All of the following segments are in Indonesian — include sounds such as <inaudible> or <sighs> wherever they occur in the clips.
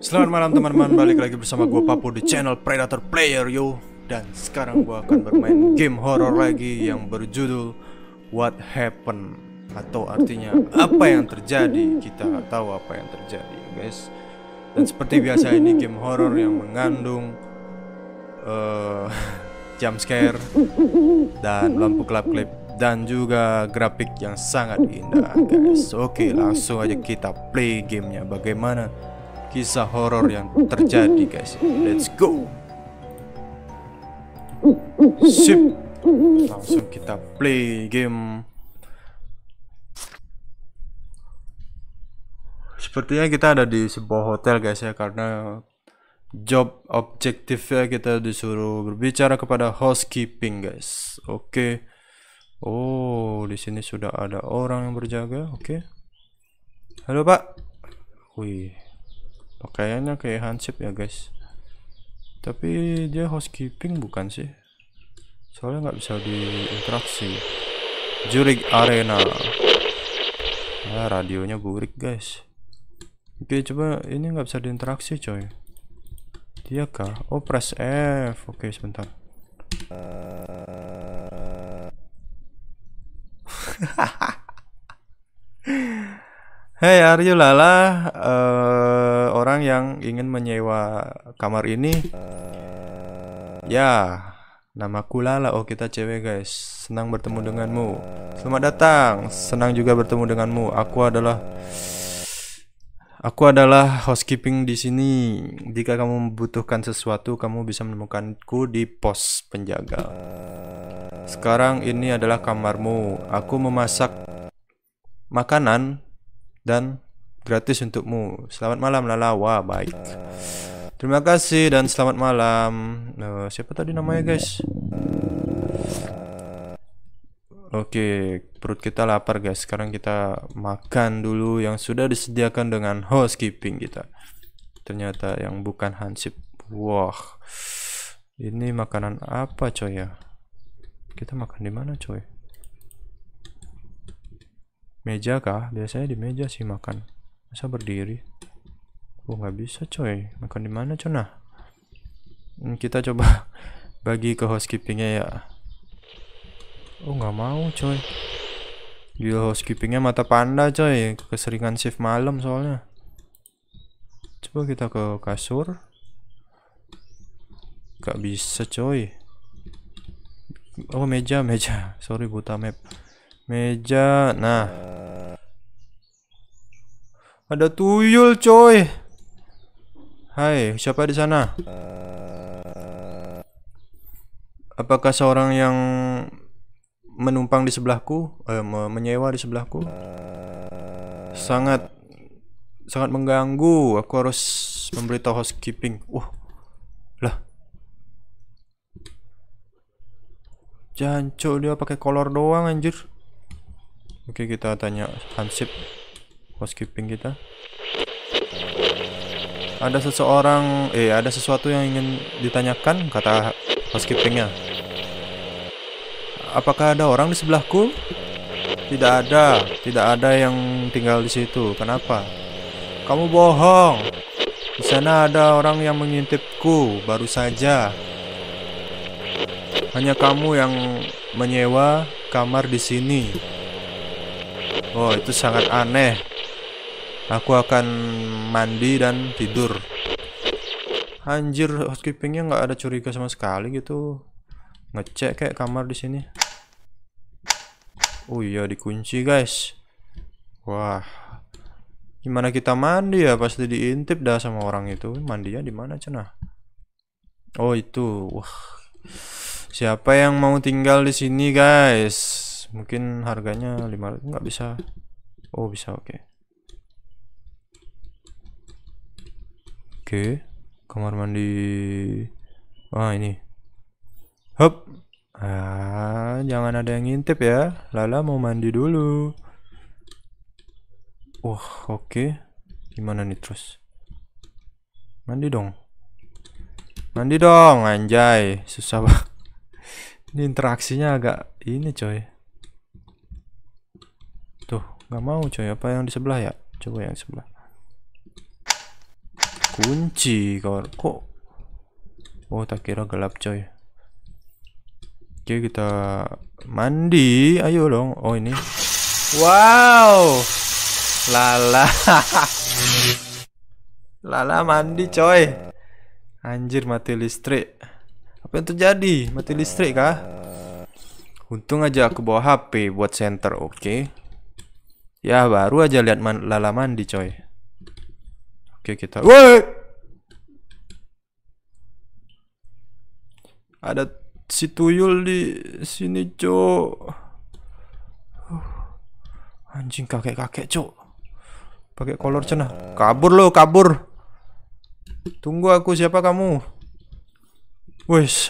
Selamat malam teman-teman, balik lagi bersama gue Papu di channel Predator Player yo Dan sekarang gue akan bermain game horror lagi yang berjudul What Happened Atau artinya apa yang terjadi, kita nggak tahu apa yang terjadi guys Dan seperti biasa ini game horror yang mengandung uh, <laughs> jump scare dan lampu kelap-kelip dan juga grafik yang sangat indah guys Oke langsung aja kita play gamenya bagaimana kisah horor yang terjadi guys let's go sip langsung kita play game sepertinya kita ada di sebuah hotel guys ya karena job objektifnya kita disuruh berbicara kepada housekeeping guys oke okay. Oh, di sini sudah ada orang yang berjaga. Oke. Okay. Halo, Pak. Wih, pakaiannya kayak hansip ya guys tapi dia housekeeping bukan sih soalnya nggak bisa diinteraksi Jurik Arena nah, radionya burik guys oke coba ini nggak bisa diinteraksi coy dia kah oh press F oke sebentar uh... <laughs> Hey Aryu Lala, uh, orang yang ingin menyewa kamar ini. Uh... Ya, namaku Lala. Oh, kita cewek guys. Senang bertemu denganmu. Selamat datang. Senang juga bertemu denganmu. Aku adalah Aku adalah housekeeping di sini. Jika kamu membutuhkan sesuatu, kamu bisa menemukanku di pos penjaga. Sekarang ini adalah kamarmu. Aku memasak makanan dan gratis untukmu. Selamat malam Lala. Wah, baik. Terima kasih dan selamat malam. Uh, siapa tadi namanya, guys? Oke, okay, perut kita lapar, guys. Sekarang kita makan dulu yang sudah disediakan dengan housekeeping kita. Ternyata yang bukan hansip. Wah. Ini makanan apa, coy ya? Kita makan di mana, coy? meja kah biasanya di meja sih makan masa berdiri oh nggak bisa coy makan di mana coy nah hmm, kita coba <laughs> bagi ke housekeepingnya ya oh nggak mau coy gila housekeepingnya mata panda coy keseringan shift malam soalnya coba kita ke kasur nggak bisa coy oh meja meja <laughs> sorry buta map Meja. Nah. Ada tuyul, coy. Hai, siapa di sana? Apakah seorang yang menumpang di sebelahku, eh, menyewa di sebelahku? Sangat sangat mengganggu. Aku harus memberitahu housekeeping. Wah, uh, Lah. Jancok dia pakai kolor doang anjir. Oke kita tanya hansip housekeeping kita ada seseorang eh ada sesuatu yang ingin ditanyakan kata housekeepingnya apakah ada orang di sebelahku tidak ada tidak ada yang tinggal di situ kenapa kamu bohong di sana ada orang yang mengintipku baru saja hanya kamu yang menyewa kamar di sini Oh, itu sangat aneh. Aku akan mandi dan tidur. Anjir, housekeepingnya nggak ada curiga sama sekali gitu. Ngecek kayak kamar di sini. Oh iya, dikunci guys. Wah, gimana kita mandi ya? Pasti diintip dah sama orang itu. Mandinya di mana cenah? Oh itu, wah. Siapa yang mau tinggal di sini guys? mungkin harganya 500 nggak bisa oh bisa oke okay. oke kamar mandi ah ini hop ah jangan ada yang ngintip ya lala mau mandi dulu wah oh, oke okay. gimana nih terus mandi dong mandi dong anjay susah banget <laughs> ini interaksinya agak ini coy nggak mau coy apa yang di sebelah ya coba yang sebelah kunci kawan kok oh tak kira gelap coy oke kita mandi ayo dong oh ini wow lala <laughs> lala mandi coy anjir mati listrik apa yang terjadi mati listrik kah untung aja aku bawa HP buat center oke okay. Ya baru aja lihat man Lala mandi coy. Oke kita. Woi. Ada si tuyul di sini cok. anjing kakek kakek cok. Pakai kolor cenah. Kabur lo kabur. Tunggu aku siapa kamu? Wes.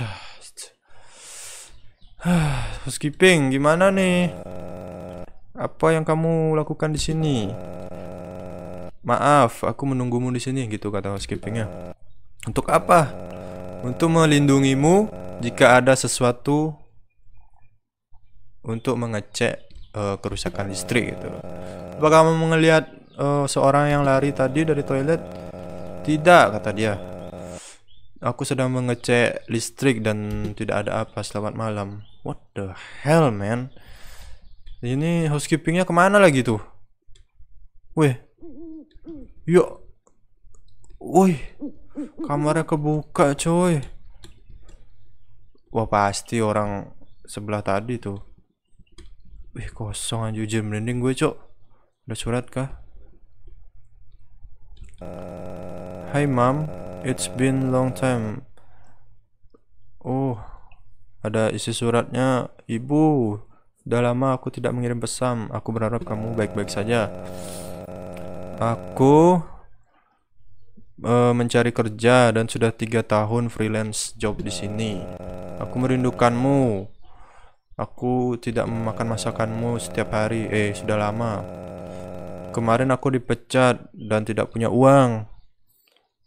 Ah. <sighs> skipping gimana nih? Apa yang kamu lakukan di sini? Eh. Maaf, aku menunggumu di sini gitu kata housekeepingnya. Untuk apa? Untuk melindungimu jika ada sesuatu untuk mengecek uh, kerusakan listrik gitu. Apa kamu melihat uh, seorang yang lari tadi dari toilet? Tidak kata dia. Aku sedang mengecek listrik dan tidak ada apa. Selamat malam. What the hell, man? Ini housekeepingnya kemana lagi tuh? Wih. Yuk. Wih. Kamarnya kebuka coy. Wah pasti orang sebelah tadi tuh. Wih kosong aja ujian gue cok. Ada surat kah? Eh, Hai mam it's been long time. Oh, ada isi suratnya ibu. Dah lama aku tidak mengirim pesan. Aku berharap kamu baik-baik saja. Aku uh, mencari kerja dan sudah tiga tahun freelance job di sini. Aku merindukanmu. Aku tidak memakan masakanmu setiap hari. Eh, sudah lama. Kemarin aku dipecat dan tidak punya uang.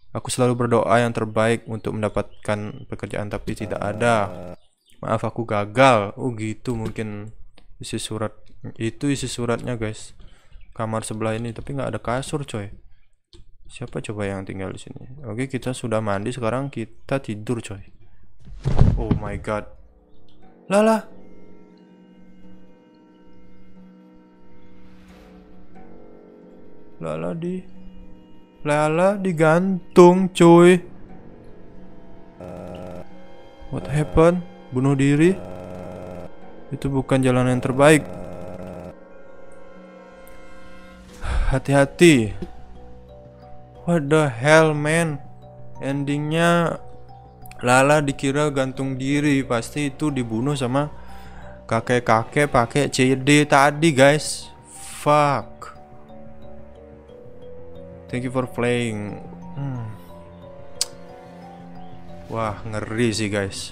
Aku selalu berdoa yang terbaik untuk mendapatkan pekerjaan tapi tidak ada. Maaf aku gagal. Oh gitu mungkin isi surat itu isi suratnya guys kamar sebelah ini tapi nggak ada kasur coy siapa coba yang tinggal di sini oke kita sudah mandi sekarang kita tidur coy oh my god lala lala di lala digantung cuy what happened bunuh diri itu bukan jalan yang terbaik. Hati-hati. What the hell, man? Endingnya Lala dikira gantung diri, pasti itu dibunuh sama kakek-kakek pakai CD tadi, guys. Fuck. Thank you for playing. Hmm. Wah, ngeri sih, guys.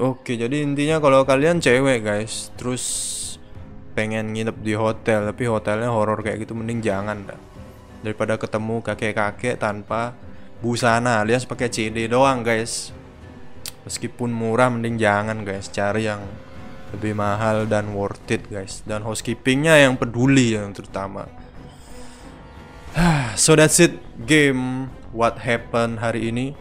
Oke, jadi intinya kalau kalian cewek guys, terus pengen nginep di hotel, tapi hotelnya horor kayak gitu mending jangan dah. Daripada ketemu kakek-kakek tanpa busana alias pakai CD doang guys. Meskipun murah mending jangan guys, cari yang lebih mahal dan worth it guys. Dan housekeepingnya yang peduli yang terutama. <sighs> so that's it game what happened hari ini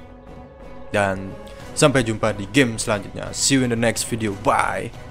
dan Sampai jumpa di game selanjutnya. See you in the next video. Bye.